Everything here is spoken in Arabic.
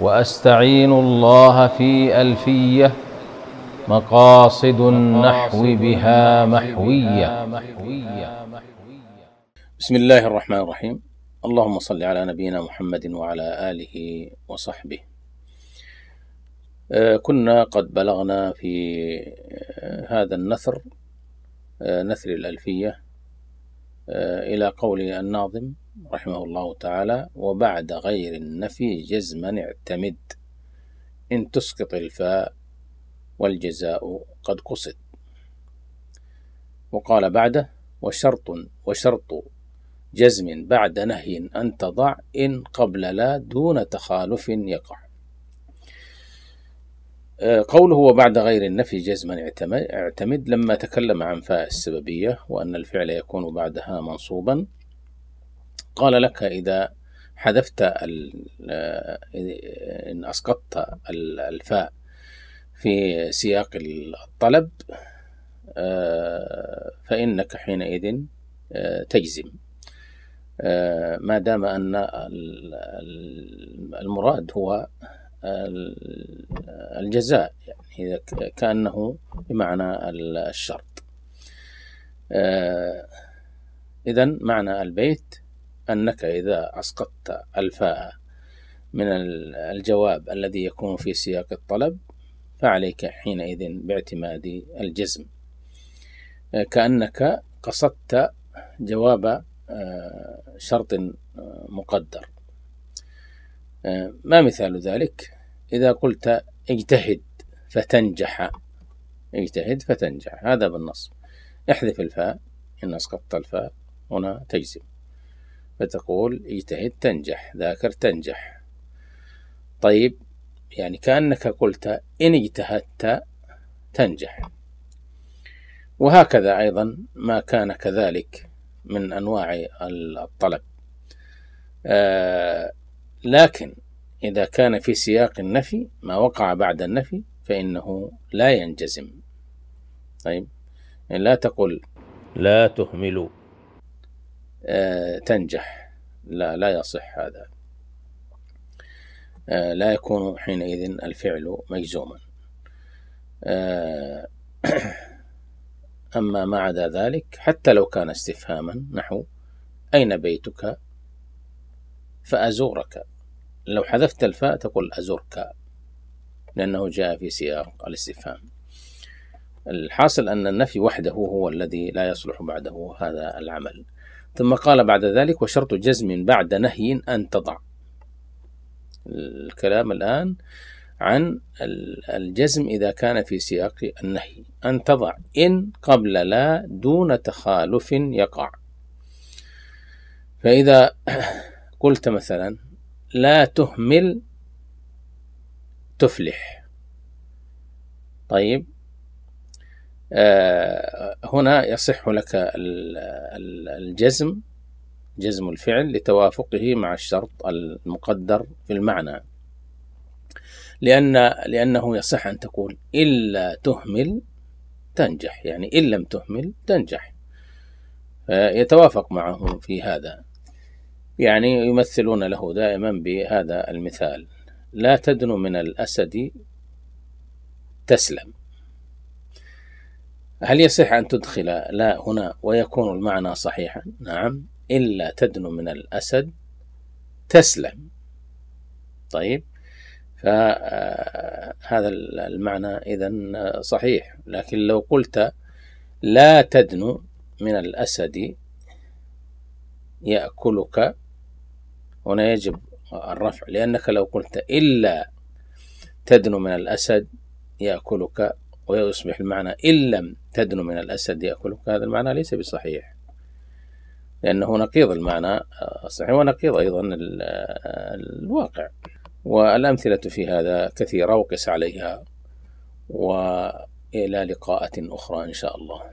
واستعين الله في الفيه مقاصد النحو بها محويه بسم الله الرحمن الرحيم اللهم صل على نبينا محمد وعلى اله وصحبه آه، كنا قد بلغنا في آه، هذا النثر آه، نثر الالفيه آه، إلى قول الناظم رحمه الله تعالى وبعد غير النفي جزما اعتمد إن تسقط الفاء والجزاء قد قصد وقال بعده وشرط وشرط جزم بعد نهي أن تضع إن قبل لا دون تخالف يقع آه، قوله وبعد غير النفي جزما اعتمد لما تكلم عن فاء السببية وأن الفعل يكون بعدها منصوبا قال لك إذا حذفت آه، آه، إن أسقطت الفاء في سياق الطلب فإنك حينئذ تجزم ما دام أن المراد هو الجزاء يعني كأنه بمعنى الشرط آه، إذا معنى البيت أنك إذا أسقطت الفاء من الجواب الذي يكون في سياق الطلب فعليك حينئذ باعتماد الجزم آه، كأنك قصدت جواب آه، شرط مقدر ما مثال ذلك إذا قلت اجتهد فتنجح اجتهد فتنجح هذا بالنص احذف الفاء إن أسقطت الفاء هنا تجزم فتقول اجتهد تنجح ذاكر تنجح طيب يعني كأنك قلت إن اجتهدت تنجح وهكذا أيضا ما كان كذلك من أنواع الطلب آه لكن إذا كان في سياق النفي ما وقع بعد النفي فإنه لا ينجزم طيب يعني لا تقل لا تهمل آه تنجح لا لا يصح هذا آه لا يكون حينئذ الفعل مجزوما آه أما ما عدا ذلك حتى لو كان استفهاما نحو أين بيتك فأزورك لو حذفت الفاء تقول أزرك لأنه جاء في سياق الاستفهام الحاصل أن النفي وحده هو الذي لا يصلح بعده هذا العمل ثم قال بعد ذلك وشرط جزم بعد نهي أن تضع الكلام الآن عن الجزم إذا كان في سياق النهي أن تضع إن قبل لا دون تخالف يقع فإذا قلت مثلا لا تهمل تفلح طيب آه هنا يصح لك الجزم جزم الفعل لتوافقه مع الشرط المقدر في المعنى لأن لأنه يصح أن تقول إلا تهمل تنجح يعني إن لم تهمل تنجح يتوافق معه في هذا يعني يمثلون له دائما بهذا المثال لا تدنو من الأسد تسلم هل يصح أن تدخل لا هنا ويكون المعنى صحيحا نعم إلا تدنو من الأسد تسلم طيب فهذا آه، المعنى إذا صحيح لكن لو قلت لا تدنو من الأسد يأكلك هنا يجب الرفع لأنك لو قلت إلا تدنو من الأسد يأكلك ويصبح المعنى إن لم تدنو من الأسد يأكلك هذا المعنى ليس بصحيح لأنه نقيض المعنى الصحيح آه، ونقيض أيضا آه، الواقع والأمثلة في هذا كثيرة وقس عليها وإلى لقاءة أخرى إن شاء الله